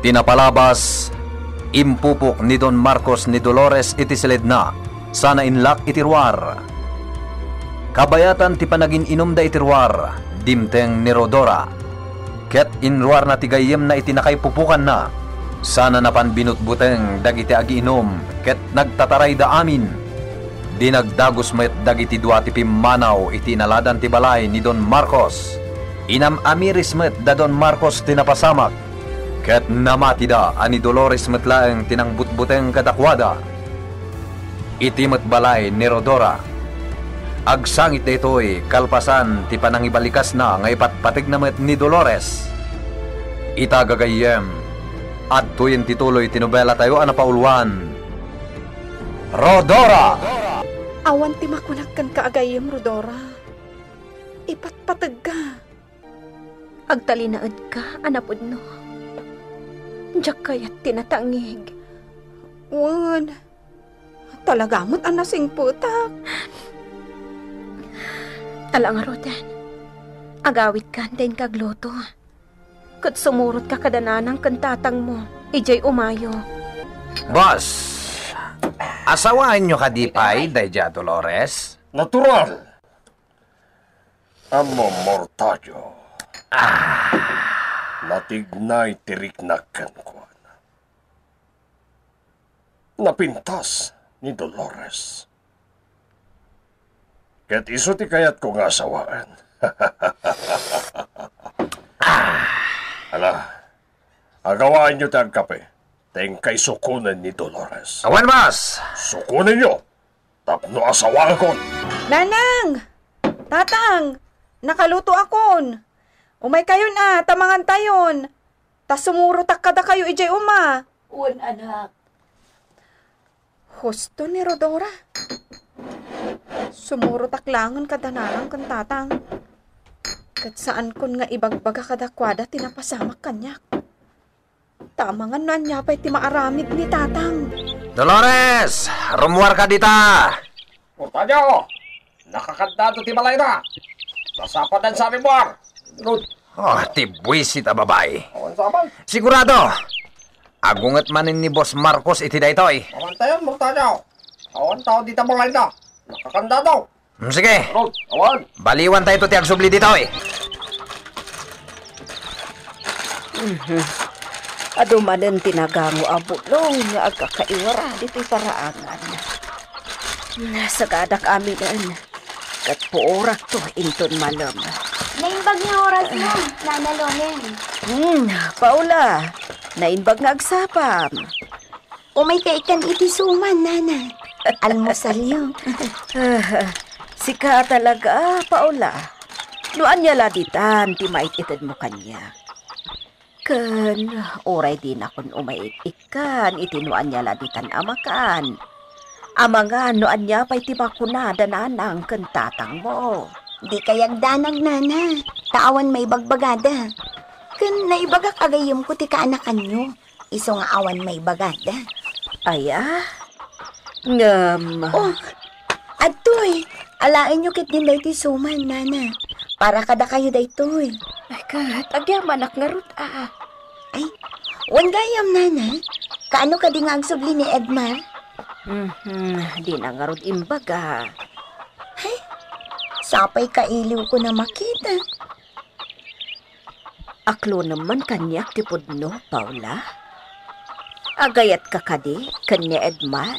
Tinapalabas, impupok ni Don Marcos ni Dolores iti na, sana inlak itirwar. Kabayatan ti panagin inom da itirwar, dimteng ni Rodora. Ket inruar na tigayem na itinakay pupukan na, sana napan binutbuteng dagiti agi inom, ket nagtataray da amin. Dinagdagos met dagiti dua ti pimanaw iti naladan ti balay ni Don Marcos. Inam amiris met da Don Marcos tinapasamak, Ket namatida ani Dolores matlaeng tinangbutbuteng kadakwada. Itim at balay ni Rodora. Agsangit detoy kalpasan ti panangibalikas na ngay patpatig met ni Dolores. Itagagayem at tuyin tituloy tinubela tayo ana paulwan. Rodora! Awan ti makunakan ka agayem, Rodora. Ipatpatag ka. Agtalinaad ka, anapod no. Diyak kaya't tinatangig. Wan, talaga mo't anasing putak. Talang arutan, agawit ka din kagloto. Kat sumurot ka kadananang kantatang mo, ijay umayo. Boss, asawahan nyo ka, Dipay, Dayja Dolores? Natural! Amo mortajo. Ah! Natignay tiriknakan ko. Napintas ni Dolores. Ket iso ti kayat ko nga sawaan. Ah! Ala, agawaan nyo tayong kape. Tayong kay sukunan ni Dolores. Awan mas! Sukunan nyo! Tapno asawaan ko! Nanang! Tatang! Nakaluto akon! Umay kayon ah, tamangan tayon. Tas sumurutak kada kayo, ijay uma. Un, anak. Husto ni Rodora. Sumurutak langon kada narang tatang. Kat saan kon nga ibagbaga kada kwada tinapasamak kanyak. Tamangan na niya pa'y timaaramid ni tatang. Dolores! Rumuar ka dita! Portadyo! Nakakanta ti balay na! Nasapadan sa rimuar! Road. Oh, tibwisit a babae. Awan oh, sa abal. Sigurado, agungat manin ni Boss Marcos iti daytoy. Awan tayo, murtadyaw. Awan tao dita balay na. Nakakanda daw. Mm, Sige, Road. Awan. baliwan tayo to ti agsubli eh. Mhm. Adumanan tinagango ang bulong nga agkakaiwara dito'y paraangan. Nasa gadak aminan, kat poorak to inton malam. Naimbag niya oras mo, Nana Lonen. Hmm, Paula, naimbag nga agsapam. Umaytay kan iti suman, Nana. Almusal yun. Sika talaga, Paula. Luan niya laditan, di maititid mo kanya. Kan, oray din akon umaitikan, itinuan niya laditan amakan. Amangan, noan niya pa'y tibakunada na nang kantatang mo. Di kayagdanag, nana. Taawan may bagbagada. Kan naibaga kagayom ko ti kaanakan nyo. Iso nga awan may bagada. Aya? Ngam. Oh, atoy. Alain nyo kit din ti suman, nana. Para kada kayo daytoy. Ay kat, agyam anak nga rut, ah. Ay, wangayam, nana. Kaano ka di nga ang subli ni Edmar? Mm-hmm, di na nga rut imbaga. Sapay kailiw ko na makita. Aklo naman kanyak tipod no, Paula. Agayat ka kadi, kanya Edmar.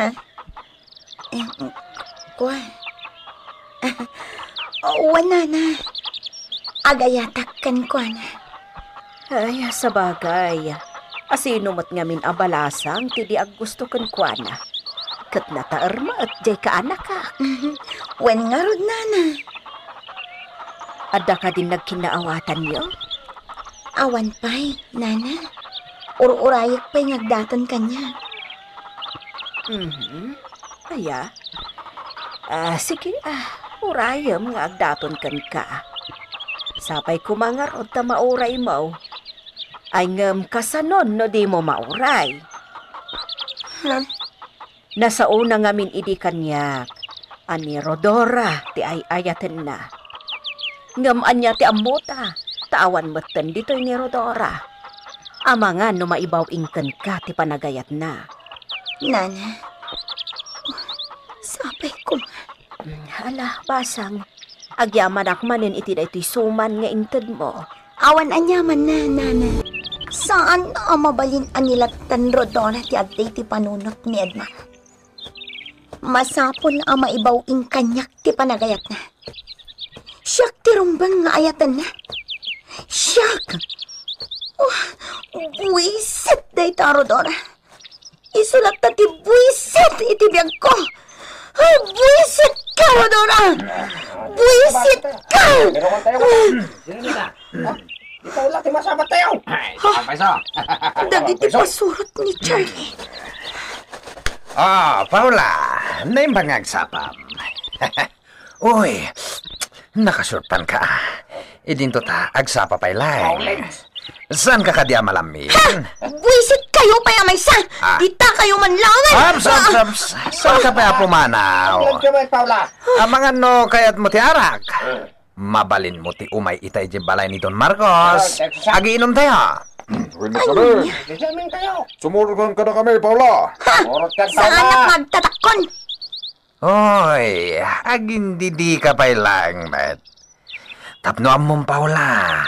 Ha? Eh, kwa? Oh, wala na. Agayatak kan kwa na. Ay, sa bagay. Asino mat ngamin abalasang, tidi ag gusto kan kwa na kat nataarma at jay ka anak ka. Wen nga rod nana. Ada ka din nagkinaawatan niyo? Awan pa'y, nana. Ururayak pa'y nagdatan kanya. Mm-hmm. Aya. Ah, sige ah. Urayam nga agdaton kan ka. Sapay kumangarod ta mauray mo. Ay ngam kasanon no di mo mauray. Huh? Hm. Nasauna ngamin idi kanyak. Ani Rodora ti ay ayaten na. Ngaman niya ti amuta. Tawan meten dito ni Rodora. Ama nga no maibaw ingken ka ti panagayat na. Nana, sapay ko. Hala, basang. Agyaman akmanin iti da iti suman nga inted mo. Awan anyaman na, nana. Saan na mabalin anilat tan Rodora ti aday ti panunot ni Edma? Masapon ang maibaw ing kanyak ti panagayat na. Siyak ti rumbang nga ayatan na. Siyak! Oh, buisit day tarodora. Isulat na ti buisit itibiyag ko. Oh, buisit ka, Rodora! Buisit ka! Ikaw lang, timasabat tayo! Ay, isa Dagiti pasurat ni Charlie. Ah, Paula! naimbangag ano sapam. Uy, nakasurpan ka. Idinto ta, agsapa pa'y lay. San ka kadya malamin? Ha! Buisit kayo pa may sa! Ah. Dita kayo man langan! Abs, abs, ah. abs! Saan ka pa pumanaw? Amang ano ah, kaya't mo ti tiarak? Mabalin mo ti umay itay di balay ni Don Marcos. Agiinom tayo. Rinig ka rin. Sumunod ka na kami, Paula. Ha! Saan na magtatakon? Hoy, didi ka pa lang, met. Tapnoan mong paula.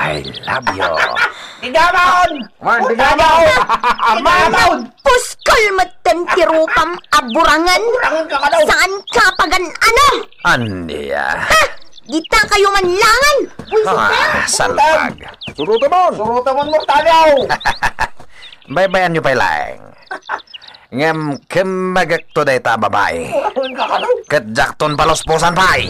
I love you. Digamaon! Man, digamaon! Armaon! Puskol matantirupam aburangan! Aburangan ka ka daw! Saan ka pagan ano? Andiya. Ha? Gita kayo man langan! Uy, ah, salpag. Surutamon! Surutamon mo talaw! Oh! Bye-bye anyo pa lang ngem kemagak to dayta babae. Ket jakton paluspusan pay.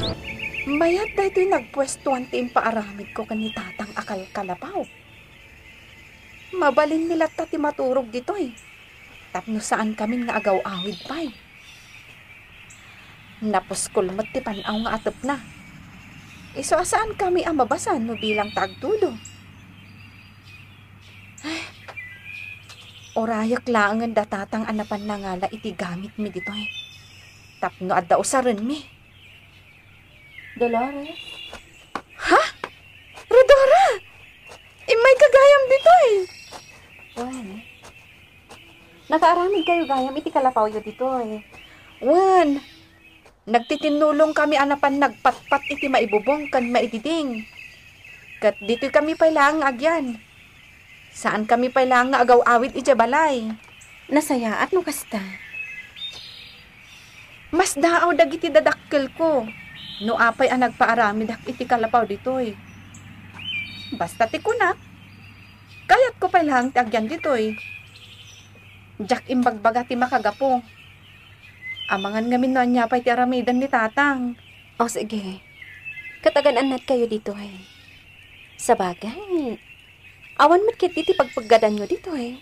Mayat daytoy nagpwestuhan ti paaramid ko kani tatang akal kalapaw. Mabalin nila ta ti maturog dito Tapno saan kami nga agaw awid pay. Napuskol mat ti panaw nga atep na. Iso asaan kami mabasan no bilang tagtudo. Ay, Orayak ang datatang anapan na nga la iti gamit mi dito eh. Tapno at dao saran mi. Dolores? Ha? Rodora! E may kagayam dito eh. Wan eh. Nakaaramid kayo gayam iti kalapaw yo dito eh. Wan! Nagtitinulong kami anapan nagpatpat iti maibubong kan maididing. Kat dito kami lang agyan Saan kami pailang nga agaw awit ija balay? Nasaya at no kasta. Mas daaw dagiti dadakkel ko. No apay ang nagpaarami dak iti kalapaw ditoy. Basta ti kuna. Kayat ko pailang tagyan ditoy. Jack imbagbaga ti makagapo. Amangan ngamin na niya pa'y ti aramidan ni tatang. O sige, kataganan nat kayo dito eh. Sa bagay, Awan man kit ti pagpaggadan nyo dito eh.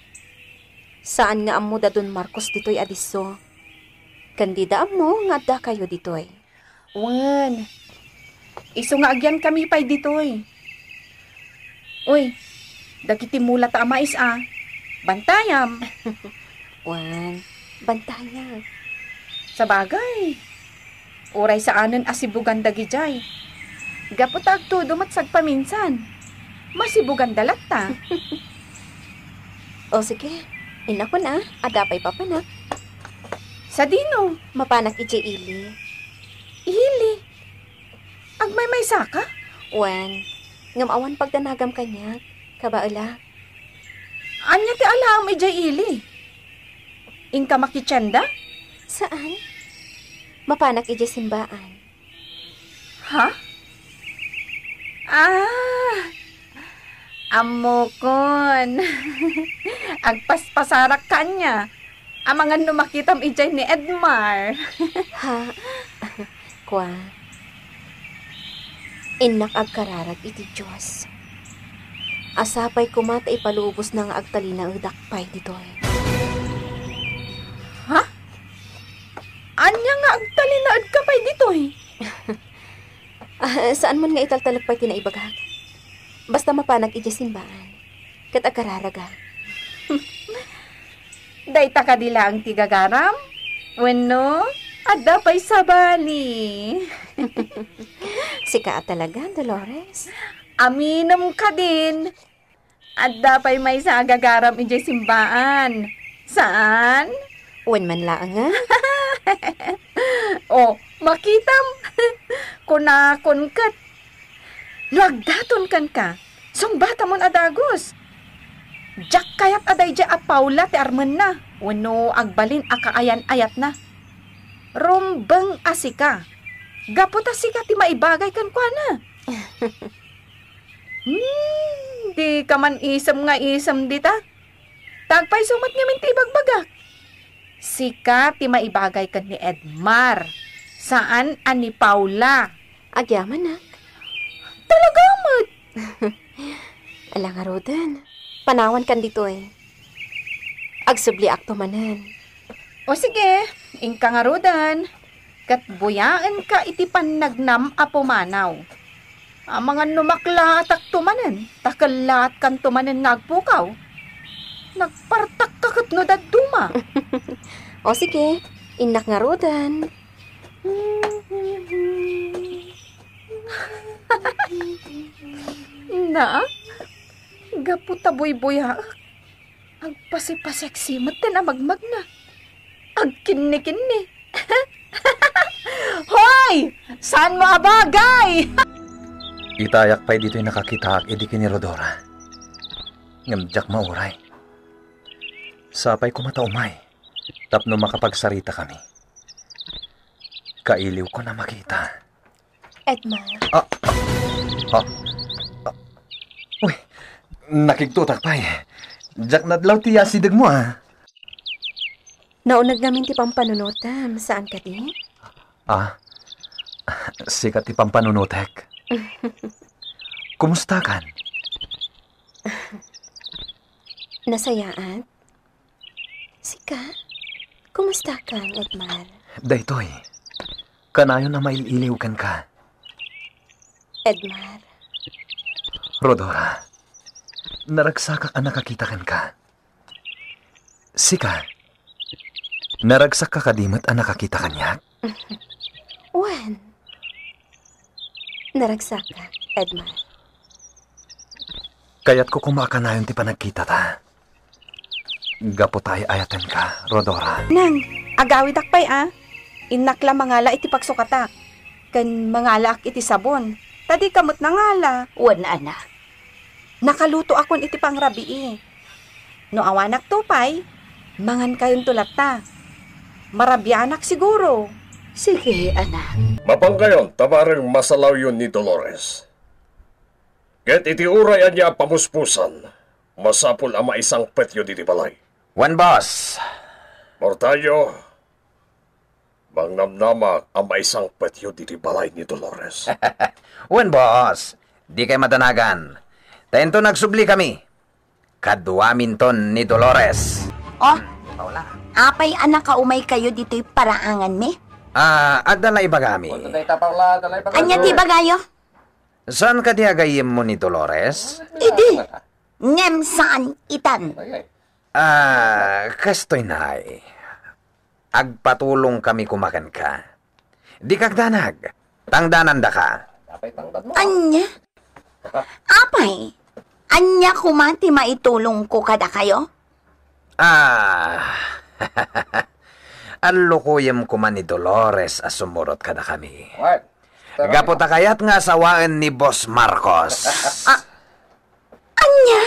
Saan nga amo da don Marcos dito'y adiso? Kandida amo nga da kayo dito'y. Wan, iso nga agyan kami pa'y dito'y. Uy, dagiti mula ta amais ah. Bantayam. Wan, bantayam. Sa bagay, oray sa anan asibugan dagijay. Gaputag agto dumatsag paminsan. Masibugan dalat ta. o sige, inako na, adapay papanak. Sa dino, mapanak iti ili. Ili? Agmay may saka? Wen, ngamawan pagtanagam kanya, kabaula. Anya ti alam iti ili? Inka makichenda? Saan? Mapanak iti simbaan. Ha? Huh? Ah! Amokon. Agpaspasarak kanya. Amangan no makitam ijay ni Edmar. ha? Kwa. Inak agkararag iti Diyos. Asapay kumata ipalubos ng agtali na dakpay dito eh. Ha? Anya nga agtali na agkapay dito eh? ah, saan man nga italtalapay tinaibagag? Basta mapanag iti simbaan. Kat akararaga. Dayta ka dila ang tigagaram? Wenno, adda pa'y sabani. Sika talaga, Dolores. Aminom ka din. Adda pa'y may sa agagaram iti simbaan. Saan? Wen man laang nga. oh, makitam. Kunakon kat Nagdaton kan ka. Sungbata mon adagos. Jack kayat aday ja apawla ti armen na. Wano agbalin akaayan ayat na. Rumbang asika. Gaputa sika ti maibagay kan kwa na. hmm, di ka man isam nga isam dita. Tagpay sumat nga min tibagbagak. Sika ti maibagay kan ni Edmar. Saan ani Paula? Agyaman na. Talaga, Mat? Ala nga, Rodan. Panawan kan dito eh. Agsubli akto manan. O sige, ingka nga, Rodan. Kat ka iti panagnam apo manaw. Ang ah, mga numakla at tumanan, takalat kan tumanan nagpukaw. Nagpartak kakot no duma. o sige, inak nga rodan. na? Gaputa boy-boy ha? pasipaseksi, mati na magmag na. Agkinni-kinni. Hoy! Saan mo abagay? Itayak pa'y dito'y nakakita edi kinirodora. Ngamjak mauray. Sapay kumataumay. Tapno makapagsarita kami. Kailiw ko na makita. Edmar. Ah, ah, ah, Uy, nakigtutak pa eh. Jack nadlaw ti asidag mo ah. Naunag namin ti pampanunotam. Saan ka di? Ah, sikat ti pampanunotek. Kumusta kan? Nasayaan? Sika, kumusta kan, Edmar? Daytoy, kanayon na maililiw kan ka. Edmar. Rodora, naragsak ka nakakita kan ka. Sika, naragsak ka kadimat ang ah, nakakita kanya. Wan, naragsak ka, Edmar. Kaya't ko kumaka na kumakanayon ti panagkita ta. Gapo tayo ayatan ka, Rodora. Nang, agawid akpay ah. Inakla mangala iti pagsukatak. Kan mangala ak iti sabon Tadi kamot na nga la. Uwan na eh. anak. Nakaluto akon iti pang rabii. No awanak tupay, mangan kayon tulat ta. Marabyanak siguro. Sige, anak. Mapangkayon, tamarang masalaw yun ni Dolores. Get iti uray niya pamuspusan. Masapul ama isang petyo di balay. One boss. Mortayo, Pangnamnama ang maisang petyo di balay ni Dolores. Wen boss, di kay madanagan. Tento nagsubli kami. Kaduamin ni Dolores. Oh, Paula. Apay anak ka umay kayo dito'y paraangan me? Ah, uh, at dalay bagami. Anya ti bagayo? Saan ka diagayim mo ni Dolores? Idi! Ngem saan itan? Ah, uh, kastoy na eh agpatulong kami kumakan ka. Di kagdanag, tangdanan da ka. tangdan mo. Anya? Apay, anya kumanti maitulong ko kada kayo? Ah, alukuyam kuman ni Dolores asumurot kada kami. What? Gaputa kayat nga sawaan ni Boss Marcos. ah, anya?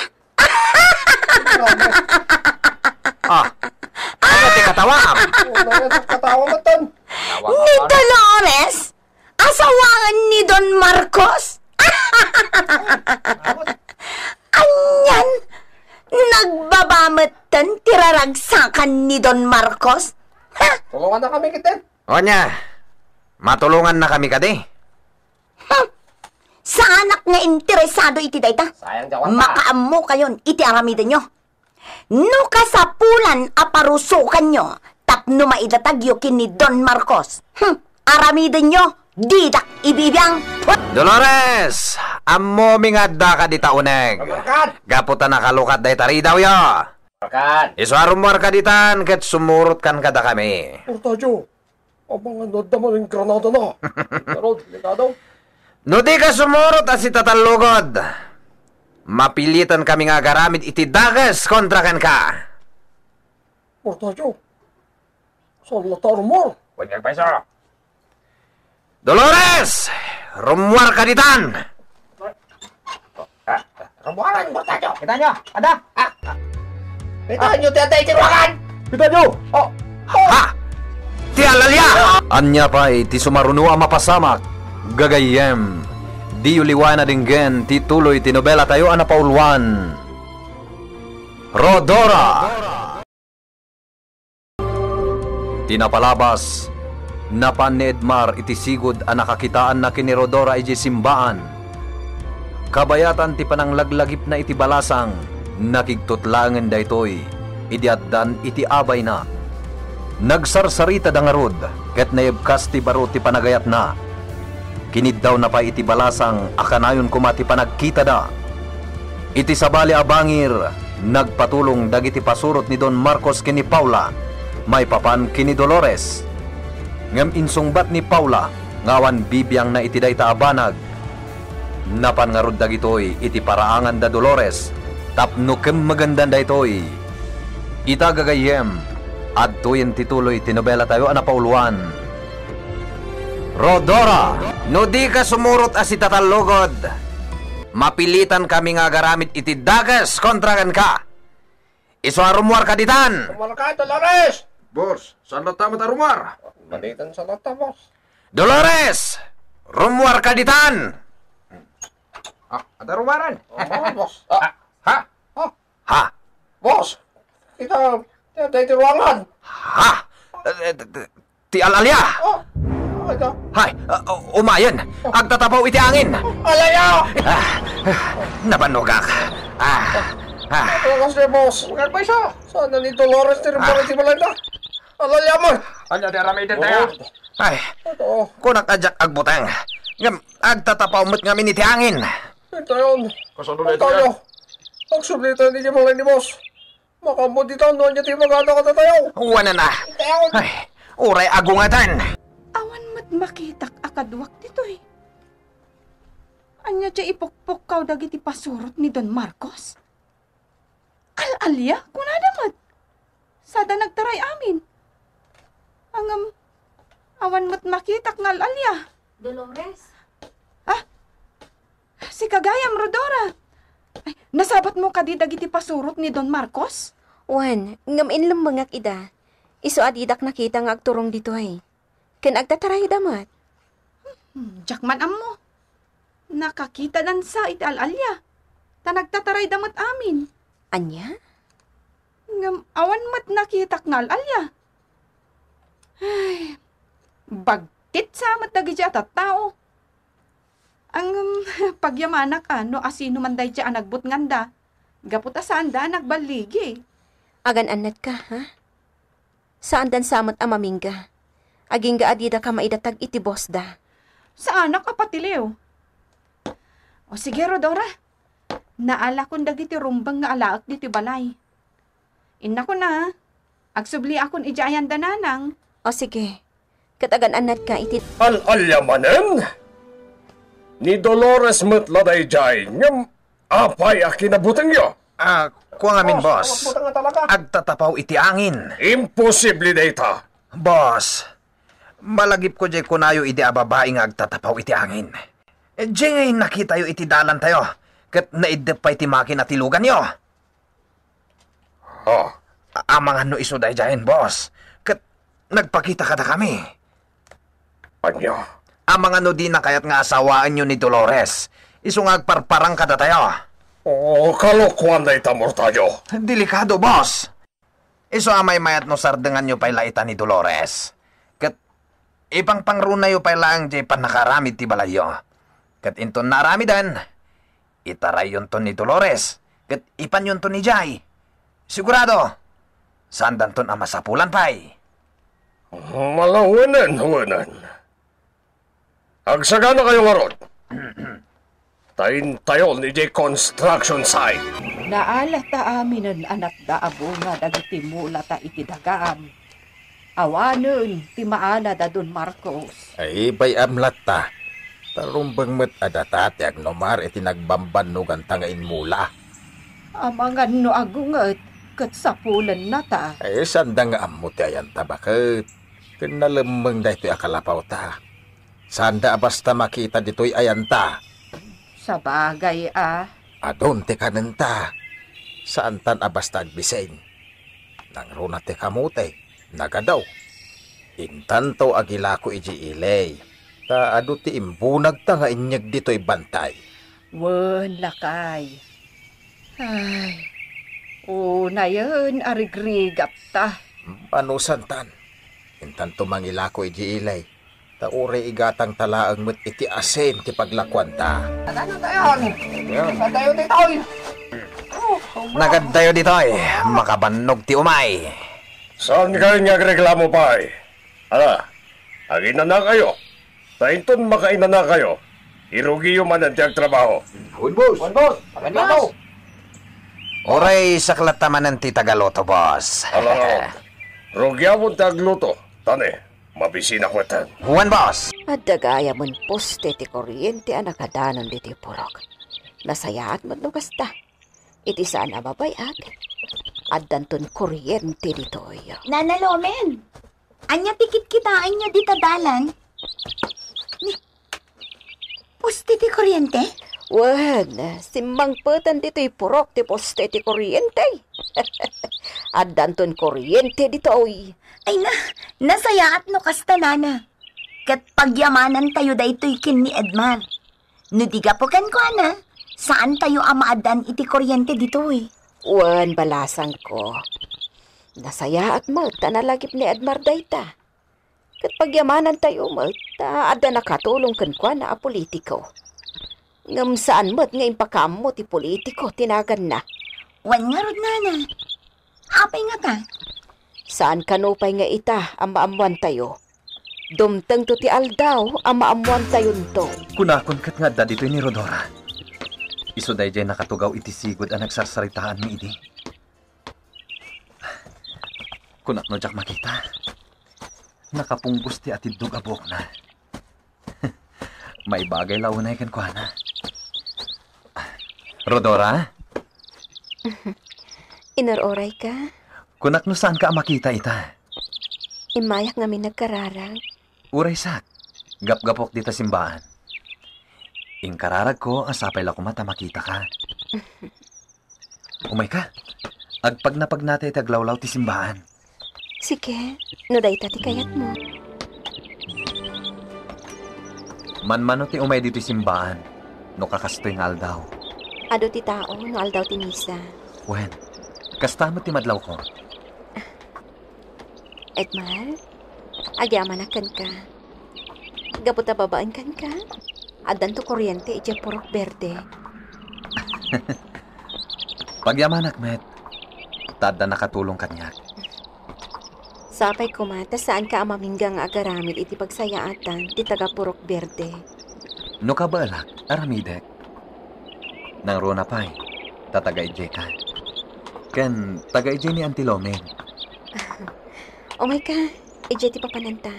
katawam. katawam mo, Ton. Ni Dolores? Asawangan ni Don Marcos? Anyan? Nagbabamatan tiraragsakan ni Don Marcos? Ha? Tulungan na kami kita. O niya, matulungan na kami kadi. Hmm. Sa anak nga interesado iti dayta. Sayang jawan ta. Makaamo kayon iti aramida nyo. Nuka No kasapulan aparusukan nyo, tapno maidatagyo kini Don Marcos. Hm, aramidin nyo, didak ibibiyang Dolores! Amo mingadda ka di tauneg. Gaputa na kalukat day tari yo. Markat! Isuarum war ka ditan, sumurot kan kada kami. Portajo, abang ano damo ng granada na. Pero, delikado. No ka sumurot at si tatalugod. Mapilitan kami nga garamid iti dagas kontrakan ka. Portajo, saan na tarumor. rumor? Wanyag paisa. Dolores! Rumwar ka ditan! Ah, Rumwaran, Portajo! Kita nyo! Ada! Ah, ah. Kita nyo, tiyatay, siruakan! Kita nyo! Oh! Ha! Tialalia! Anya pa iti sumaruno ang mapasamak. Gagayem! Di uliwana dinggen ti tuloy ti nobela tayo ana paulwan. Rodora. Tinapalabas napan ni Edmar iti sigod a nakakitaan na kini Rodora iti simbaan. Kabayatan ti pananglaglagip na iti balasang nakigtutlangen daytoy idiatdan iti abay na. Nagsarsarita dangarod ket nayebkas ti baro ti panagayat na Kinid daw na pa iti balasang akanayon kumati panagkita da. Iti sabali abangir, nagpatulong dagiti pasurot ni Don Marcos kini Paula, may papan kini Dolores. Ngem insungbat ni Paula, ngawan bibiyang na iti dayta abanag. Napan nga dag iti paraangan da Dolores, tapno kem magandan da itoy. Itagagayem, at tuyin tituloy tinobela tayo anapawluan. Pauluan Rodora! nudika ka sumurot as itatalugod, mapilitan kami nga garamit iti dagas kontragan ka. Iso arumwar ka ditan! Rumwar ka, Dolores! Bors, saan na tama rumwar? Malitan sa lata, boss. Dolores! Rumwar ka ditan! Ah, ada rumaran. Oh, boss. Ah, ha? Ha? Ha? Boss, kita, kita, kita, ruangan. Ha? Ti alalia? Oh. Hay, uh, uh umayan. Agtatapaw iti angin. Alayo! Ah, napanugak. Ah, ah. Dolores de Mos. Nagpay siya. Sana ni Dolores de Mos ah. si Balanda. Alaya mo. Ano di aramitin tayo? Ah. Ay, kunak ajak agbutang. Ngam, agtatapaw mo't ngamin iti angin. Ito yun. Kasano na ito ah. yan? Agsublitan ninyo mga ni Boss! Makambo dito, noon niya ti magana ka na tayo. Wala na. Ay, uray agungatan. Makitak akadwak dito eh. Anya siya ipokpok kaw dagiti pasurot ni Don Marcos? Al-alya, kunadamat. Sada nagtaray amin. Ang um, awan mo't makitak ng Dolores? Ah, si Kagayam Rodora. Ay, nasabat mo ka di dagiti pasurot ni Don Marcos? Wan, ngam lang mangak ida. Iso adidak nakita ng agturong dito Eh. Ken agtataray damat. Hmm, Jackman ammo. Nakakita nan sa alalya. Ta nagtataray damat amin. Anya? Ngam awan mat nakitak nal alya. Ay, bagtit sa amat dagiti atat tao. Ang um, pagyamanak ano asino man day dyan nagbut nganda. Gapot asaan da Agan anat ka, ha? Saan dan samot amamingga? Aging gaadida ka maidatag iti boss da. Sa anak ka patiliw. O sige, Rodora. Naala kong dagiti rumbang nga alaak diti balay. Inna ko na. Agsubli akong ijayan dananang. O sige. Katagan ka iti... Al-alyamanin? Ni Dolores matladay jay ngam apay a buteng yo. Ah, kuha ngamin, oh, boss. Agtatapaw iti angin. Imposible data. Boss, Malagip ko jay kunayo iti ababae nga agtatapaw iti angin. E, jay ngayon nakita yo iti dalan tayo, kat naidep pa iti makina tilugan yo. Oh, amang ano iso day jayin, boss. Kat nagpakita ka na kami. Anyo? Amang ano di na kayat nga asawaan nyo ni Dolores. Iso nga agparparang ka tayo. Oh, kalokuan na itamor tayo. Delikado, boss. Iso amay mayat no sardengan nyo pa ilaitan ni Dolores. Ipang pangrunayo pa lang di panakaramid ti balayo. Kat inton naramidan, itaray yon ton ni Dolores. Kat ipan yon ton ni Jay. Sigurado, saan danton ang masapulan pa'y? Malawanan, huwanan. Agsagana kayo ngarot. Tain tayo ni J Construction Site. Naala ta amin anak da abunga dagiti mula ta itidagaan awanon ti maala da Don Marcos. Ay, bay amlat ta. Tarumbang met adatate ag nomar iti nagbamban no gantangain mula. Amangan no agungat, kat sapulan na ta. Ay, sandang amot ayan ta bakit? Kinalamang da ito akalapaw ta. Sanda basta makita dito'y ayan ta. Sa bagay ah. Adon te kanenta. ta. Saan tan abasta agbiseng? Nang runa te kamute nagadaw. Intanto agilako iji ilay. Ta adu ti imbunag ta nga inyag dito'y bantay. Wen lakay. Ay, o na yun arigrigap ta. Ano santan? Intanto mangilako iji ilay. Ta uri igatang talaang met iti asen ti paglakwan ta. Ano tayo? Ano tayo dito'y? Nagadayo dito'y. Makabannog ti umay. Saan kayo nga reklamo pa eh? Ala, agina na kayo. Sa inton makaina na kayo. Irugi yung man ang trabaho. Good boss. Good boss. Agad na to. Oray, saklat naman ang titagaloto, boss. Ala, rugyawon tagluto. Tane, mabisi na kwetan. Juan, boss. At dagaya mong poste ti kuryente ang nakadanon di ti purok. Nasayaat mo nugas ta. Iti sana babayag at danton kuryente ditoy. Nana Lomen, anya tikit kita anya di tadalan? Ni, poste ti kuryente? Wen, simbang petan dito'y purok ti poste ti kuryente. at danton kuryente ditoy. Ay na, nasaya at no kasta nana. Kat pagyamanan tayo daytoy kin ni Edmar. Nudiga po kan ko ana, saan tayo amaadan iti kuryente ditoy? Eh? Uwan balasang ko. Nasaya at malta na lagip ni Admar dayta. Kat pagyamanan tayo mat, ada nakatulong kan kwa na a Ngam saan mat nga impakam mo ti politiko, tinagan na. Wan nga rod nana. Apay nga ka. Saan kanupay nga ita ang maamuan tayo? Dumtang to ti aldaw ang maamuan tayo nito. Kunakon kat nga da dito ni Rodora. Iso day dyan nakatugaw iti sigod ang nagsarsaritaan mi idi. Kunat no jak makita. Nakapunggus ti atid dugabok na. May bagay launay kan kwa na. Rodora? Inaroray ka? Kunak no saan ka makita ita? Imayak nga mi nagkararang. Uray sak. Gapgapok dita simbahan. Inkararag ko, asapay la kumata makita ka. Umay ka. Agpag na pag nate taglawlaw ti simbahan. Sige, no da ti kayat mo. Manmano ti umay dito simbahan, no kakastoy nga aldaw. Ado ti tao, no aldaw ti misa. Wen, kastama ti madlaw ko. Edmar, agyamanakan ka. Gaputa babaan kan ka adanto kuryente iti purok berde. Pagyamanak, met. Tada nakatulong kanya. Sapay ko, mata, saan ka amaminggang agaramil iti pagsayaatan ti taga purok berde. No kabalak, aramidek. Nang rona pa'y, tatagay ka. Ken, taga ije ni Antilomen. oh my God, ije ti papananta.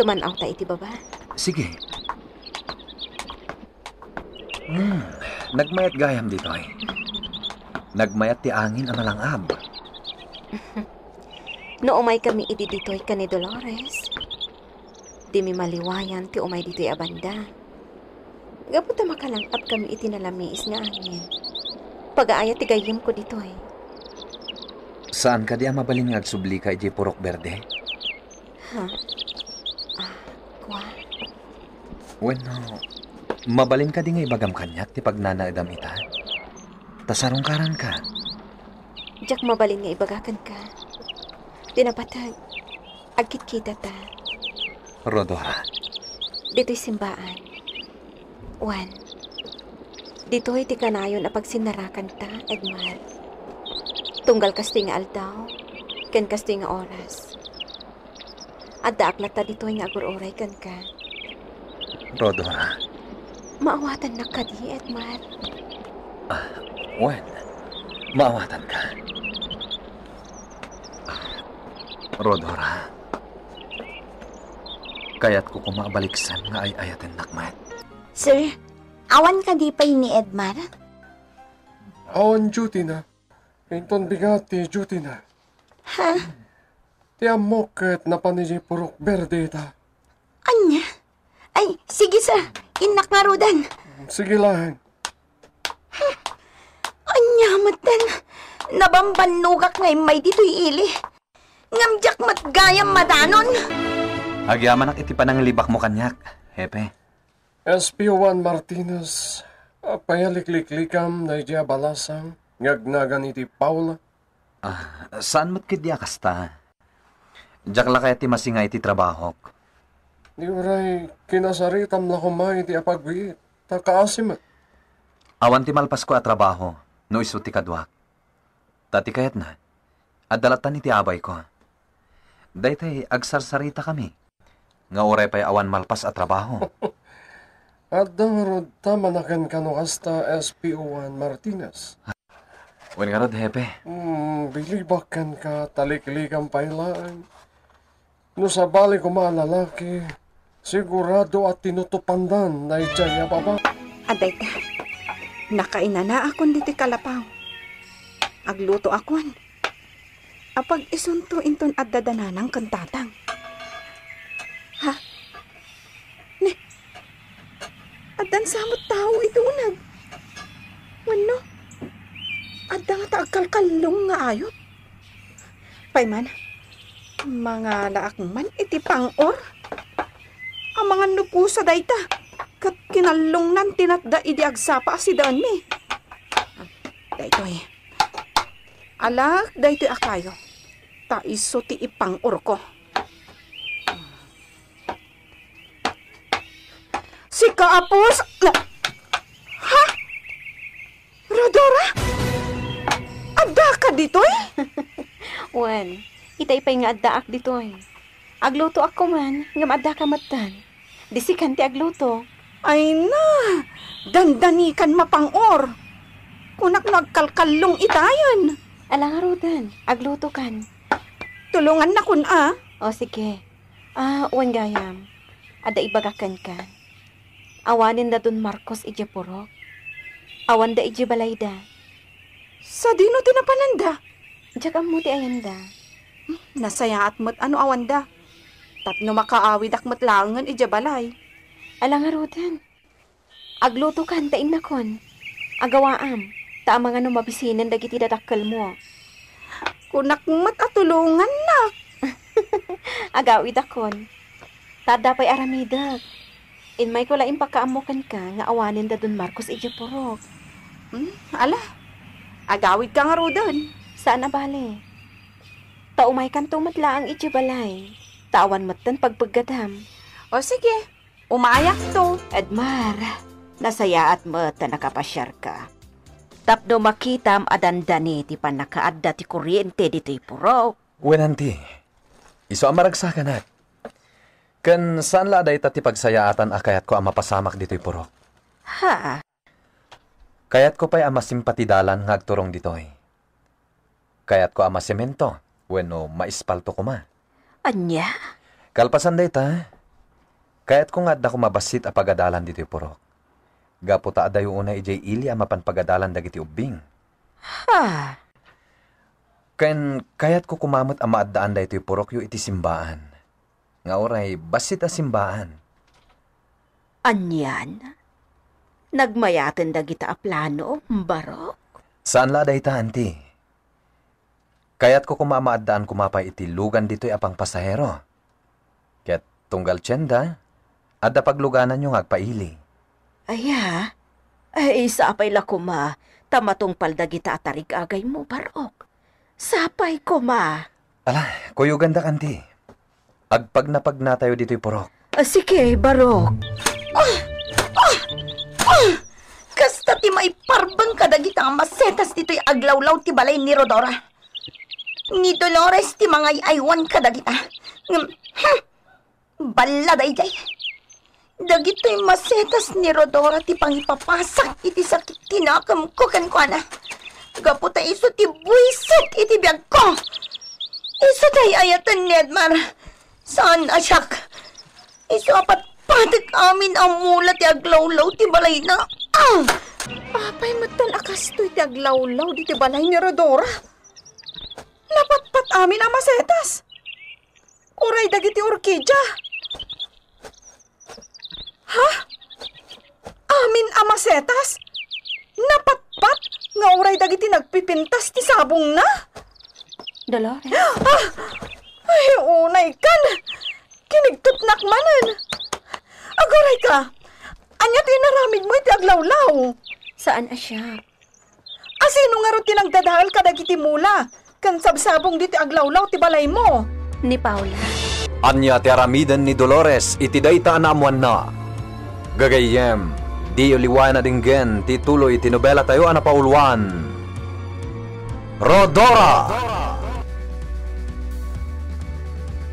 Tumanaw ta iti baba. Sige, Mm, nagmayat gayam dito ay. Eh. Nagmayat ti angin ang malangab. no umay kami iti ditoy ka ni Dolores. Di mi maliwayan ti umay ditoy abanda. Gaputa makalangap kami iti nalamis nga angin. pag Pagaaya ti gayim ko ditoy. Saan ka di ang mabalin nga subli ka iti purok berde? Ha? Ah, kwa? Bueno, Mabalin ka nga bagam kanyak ti pagnanaadam ita. Tasarungkaran ka. Jack mabalin nga ibagakan ka. Dinapatag. Agkit kita ta. Rodora. Dito'y simbaan. Juan. Dito'y ti kanayon na pagsinarakan ta, Edmar. Tunggal kasti nga aldaw. Ken kasti nga oras. At daaklat ta dito'y nga aguroray kan ka. Rodora. Rodora. Maawatan na ka di, Edmar. Ah, Wen, maawatan ka. Ah, Rodora, kaya't ko kumabaliksan nga ay ayatin nakmat. Sir, awan ka di pa ni Edmar? Awan duty na. Inton bigati duty na. Ha? Ti amoket na paniji purok berde ta. Anya? Ay, sige sir. Inak na, Rodan. Sige lang. Hmm. Anyamatan. Nabambanugak ngay may dito ili. Ngamjak matgayam madanon. Agyaman ak iti pananglibak mo kanyak, Hepe. SP1 Martinez, payalikliklikam na iya balasang ngagnagan iti Paula. Ah, saan mo't kidya kasta? Diyak la kaya ti masinga iti trabahok. Di uray kinasaritam la kumay iti apagwi. Takaasim at. Eh. Awan ti malpas ko a trabaho, no iso ti kadwak. Tati kayat na, at dalatan iti abay ko. Daytay eh, agsarsarita kami, nga uray pa'y awan malpas a trabaho. at damarod tamanakin kanukasta SPO1 Martinez. Wen nga rod, hepe. Mm, bilibakan ka taliklikan pailaan. No sa bali ko mga lalaki, Sigurado at tinutupandan na itsaya baba. Aday ka, nakaina na akon diti kalapaw. Agluto akon. Apag isunto inton at dadananang kantatang. Ha? Ne? Adan samot tao itunag. unag. Wano? Adan ta agkalkalong nga ayot. Payman, mga laak man iti pang or. Amangan no po sa dayta. Kat kinalong nan tinatda idi agsapa si daan mi. Dayto eh. Alak, dayto akayo. Ta iso ti ipang urko. Si kaapos! No. Ha? Rodora? Adda ka dito eh? Wan, itay pa'y nga addaak dito eh. Agluto ako man, nga maada ka matan. Disikan ti agluto. Ay na, dandanikan mapangor. Kunak nagkalkalong itayon. Alangarudan, agluto kan. Tulungan na kun ah. O sige. Ah, uwan gayam. Ada ibagakan kan. Awanin da dun Marcos ije purok. Awan da ije balayda. Sa dino tinapananda? Diyak mo ti ayanda. Hmm, nasaya at mo't ano awanda? Tapno makaawi dakmat langan ijabalay. Alangarutan. Agluto kan tain na kon. Agawaam. Ta mga numabisinan dagiti dadakkel mo. Kunak mat atulungan na. Agawid akon. Tadapay aramidag. In may kula impakaamukan ka nga awanin da don Marcos ija porok. Hmm? Ala. Agawid ka nga ro Saan abali? Taumay kan tumatla ang ija balay. Tawan matan pagpaggadam. O sige, umayak to. Edmar, nasaya at matan nakapasyar ka. Tapno makitam adandani ti panakaadda ti kuryente dito'y puro. Wenanti, iso ang maragsakan at. Kan saan la day ti pagsayaatan akayat ah, ko ang mapasamak dito'y puro? Ha? Kayat ko pa'y ang masimpatidalan ngagturong dito'y. Kayat ko ang masemento, weno maispalto ko ma. Anya? Kalpasan ta. Kayat ko nga da kumabasit a pagadalan dito purok. Gaputa adayo una ijay ili a mapanpagadalan dagiti ubing. Ha? Ken kayat ko kumamot ang maadaan da ito purok yu iti simbaan. Nga oray, basit a simbaan. Anyan? Nagmayaten dagita a plano, barok? Saan la dayta, auntie? Kaya't ko kumamaadaan kumapay itilugan dito'y apang pasahero. Kaya't tunggal tiyenda, at napagluganan yung agpaili. Aya, ay sapay la kuma, tamatong paldagita at tarigagay mo, barok. Sapay ko ma. Ala, kuyo ganda kanti. Agpag na pag na tayo dito'y purok. Ah, sige, barok. Ah! Ah! Ah! Kasta ti may parbang kadagitang masetas dito'y aglawlaw ti balay ni Rodora. Ni Dolores ti mga aywan ka dagita. Ah. Bala dayjay. Dagito'y masetas ni Rodora ti pangipapasak iti sakit tinakam ko kankwana. Ah. Gaputa iso ti buisit iti biyag ko. Iso tay ayatan ni Edmar. Saan asyak? Iso apat patik amin ang mula ti aglawlaw ti balay na. Ah! Papay matalakas to'y ti aglawlaw di ti balay ni Rodora amin ang masetas. Uray dagiti orkidya. Ha? Amin ang masetas? Napatpat nga uray dagiti nagpipintas ti sabong na? Dolores? Ah! Ay, unay kan! Kinigtutnak manan! Agoray ka! Anya tinaramid mo iti aglawlaw? Saan asya? Asino nga ro dadahal ka dagiti mula? Kan sabsabong diti aglawlaw ti balay mo. Ni Paula. Anya ti aramiden ni Dolores iti dayta na na. Gagayem, di uliwan na dinggen ti tuloy ti nobela tayo ana Paulwan. Rodora! Rodora!